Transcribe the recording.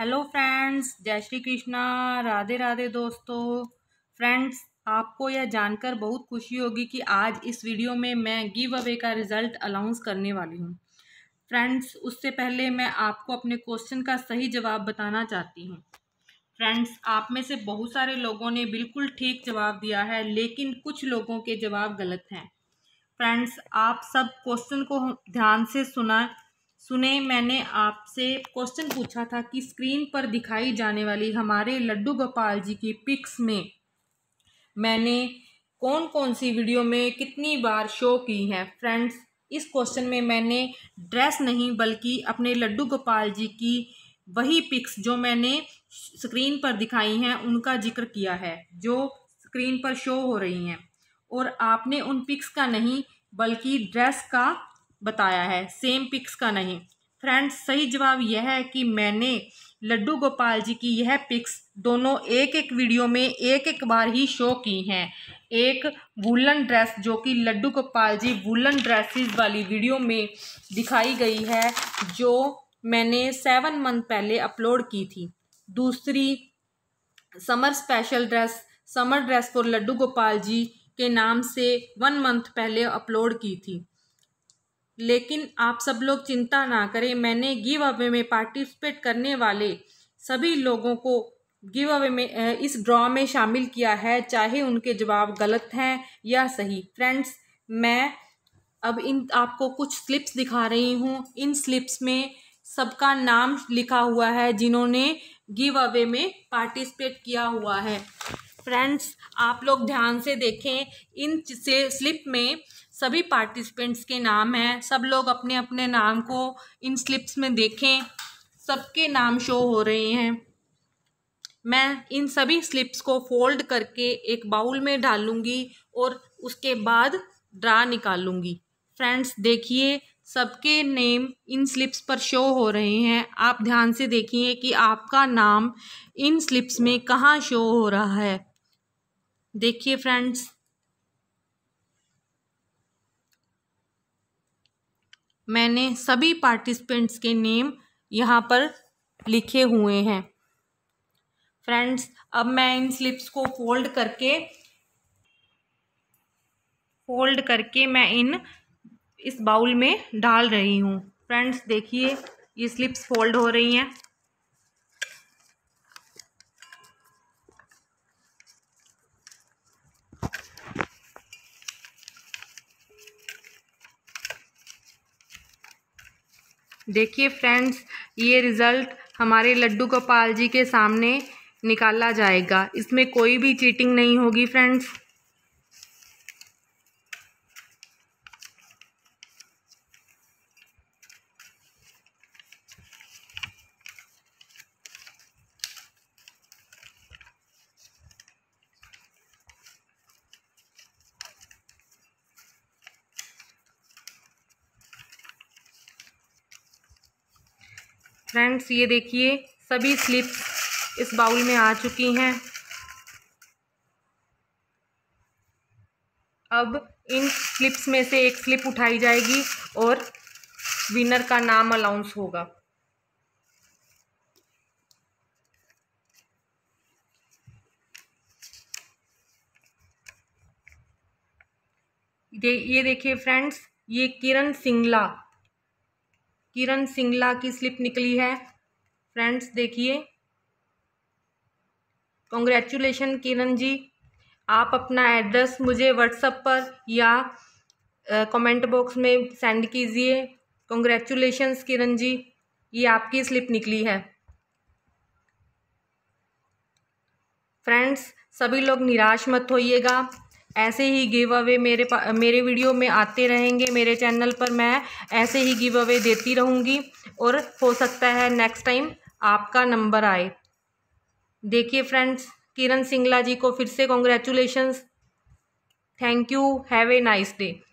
hello friends जय श्री कृष्णा राधे राधे दोस्तों friends आपको यह जानकर बहुत खुशी होगी कि आज इस वीडियो में मैं गिव अवे का रिज़ल्ट अनाउंस करने वाली हूँ फ्रेंड्स उससे पहले मैं आपको अपने क्वेश्चन का सही जवाब बताना चाहती हूँ फ्रेंड्स आप में से बहुत सारे लोगों ने बिल्कुल ठीक जवाब दिया है लेकिन कुछ लोगों के जवाब गलत हैं फ्रेंड्स आप सब क्वेश्चन को ध्यान से सुना सुने मैंने आपसे क्वेश्चन पूछा था कि स्क्रीन पर दिखाई जाने वाली हमारे लड्डू गोपाल जी की पिक्स में मैंने कौन कौन सी वीडियो में कितनी बार शो की है फ्रेंड्स इस क्वेश्चन में मैंने ड्रेस नहीं बल्कि अपने लड्डू गोपाल जी की वही पिक्स जो मैंने स्क्रीन पर दिखाई हैं उनका जिक्र किया है जो स्क्रीन पर शो हो रही हैं और आपने उन पिक्स का नहीं बल्कि ड्रेस का बताया है सेम पिक्स का नहीं फ्रेंड्स सही जवाब यह है कि मैंने लड्डू गोपाल जी की यह पिक्स दोनों एक एक वीडियो में एक एक बार ही शो की हैं एक वुलन ड्रेस जो कि लड्डू गोपाल जी वुलन ड्रेसेस वाली वीडियो में दिखाई गई है जो मैंने सेवन मंथ पहले अपलोड की थी दूसरी summer special dress summer dress for Laddu Gopal ji के नाम से वन मंथ पहले अपलोड की थी लेकिन आप सब लोग चिंता ना करें मैंने गिव अवे में पार्टिसिपेट करने वाले सभी लोगों को गिव अवे में इस ड्रॉ में शामिल किया है चाहे उनके जवाब गलत हैं या सही फ्रेंड्स मैं अब इन आपको कुछ स्लिप्स दिखा रही हूँ इन स्लिप्स में सबका नाम लिखा हुआ है जिन्होंने गिव अवे में पार्टिसिपेट किया हुआ है फ्रेंड्स आप लोग ध्यान से देखें इन से स्लिप में सभी पार्टिसिपेंट्स के नाम हैं सब लोग अपने अपने नाम को इन स्लिप्स में देखें सबके नाम शो हो रहे हैं मैं इन सभी स्लिप्स को फोल्ड करके एक बाउल में डालूंगी और उसके बाद ड्रा निकालूंगी फ्रेंड्स देखिए सबके नेम इन स्लिप्स पर शो हो रहे हैं आप ध्यान से देखिए कि आपका नाम इन स्लिप्स में कहाँ शो हो रहा है देखिए फ्रेंड्स मैंने सभी पार्टिसिपेंट्स के नेम यहाँ पर लिखे हुए हैं फ्रेंड्स अब मैं इन स्लिप्स को फोल्ड करके फोल्ड करके मैं इन इस बाउल में डाल रही हूँ फ्रेंड्स देखिए ये स्लिप्स फोल्ड हो रही हैं देखिए फ्रेंड्स ये रिज़ल्ट हमारे लड्डू गोपाल जी के सामने निकाला जाएगा इसमें कोई भी चीटिंग नहीं होगी फ्रेंड्स फ्रेंड्स ये देखिए सभी स्लिप्स इस बाउल में आ चुकी हैं अब इन स्लिप्स में से एक स्लिप उठाई जाएगी और विनर का नाम अनाउंस होगा ये देखिए फ्रेंड्स ये किरण सिंगला किरण सिंगला की स्लिप निकली है फ्रेंड्स देखिए कॉन्ग्रेचुलेशन किरण जी आप अपना एड्रेस मुझे व्हाट्सअप पर या कमेंट बॉक्स में सेंड कीजिए कॉन्ग्रेचुलेशंस किरण जी ये आपकी स्लिप निकली है फ्रेंड्स सभी लोग निराश मत होइएगा ऐसे ही गिव अवे मेरे मेरे वीडियो में आते रहेंगे मेरे चैनल पर मैं ऐसे ही गिव अवे देती रहूँगी और हो सकता है नेक्स्ट टाइम आपका नंबर आए देखिए फ्रेंड्स किरण सिंगला जी को फिर से congratulations thank you have a nice day